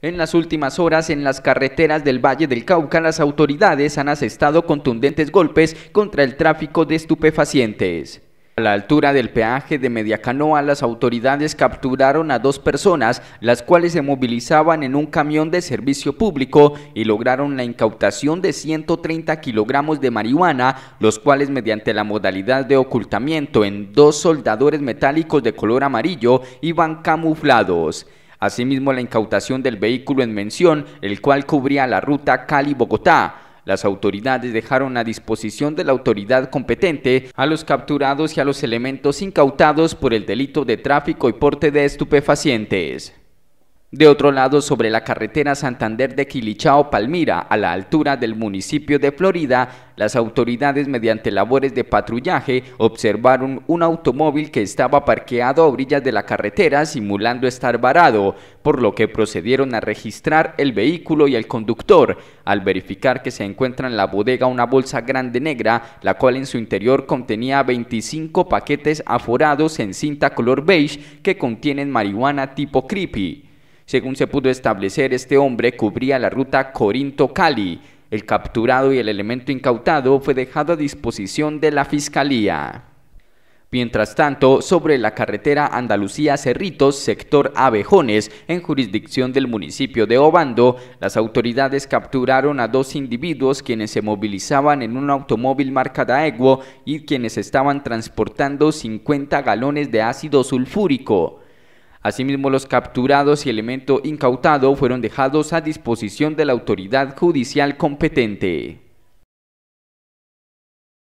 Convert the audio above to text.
En las últimas horas, en las carreteras del Valle del Cauca, las autoridades han asestado contundentes golpes contra el tráfico de estupefacientes. A la altura del peaje de Mediacanoa, las autoridades capturaron a dos personas, las cuales se movilizaban en un camión de servicio público y lograron la incautación de 130 kilogramos de marihuana, los cuales mediante la modalidad de ocultamiento en dos soldadores metálicos de color amarillo iban camuflados. Asimismo, la incautación del vehículo en mención, el cual cubría la ruta Cali-Bogotá. Las autoridades dejaron a disposición de la autoridad competente a los capturados y a los elementos incautados por el delito de tráfico y porte de estupefacientes. De otro lado, sobre la carretera Santander de Quilichao-Palmira, a la altura del municipio de Florida, las autoridades mediante labores de patrullaje observaron un automóvil que estaba parqueado a orillas de la carretera simulando estar varado, por lo que procedieron a registrar el vehículo y el conductor. Al verificar que se encuentra en la bodega una bolsa grande negra, la cual en su interior contenía 25 paquetes aforados en cinta color beige que contienen marihuana tipo creepy. Según se pudo establecer, este hombre cubría la ruta Corinto-Cali. El capturado y el elemento incautado fue dejado a disposición de la Fiscalía. Mientras tanto, sobre la carretera Andalucía-Cerritos, sector Abejones, en jurisdicción del municipio de Obando, las autoridades capturaron a dos individuos quienes se movilizaban en un automóvil marca Daewoo y quienes estaban transportando 50 galones de ácido sulfúrico. Asimismo, los capturados y elemento incautado fueron dejados a disposición de la autoridad judicial competente.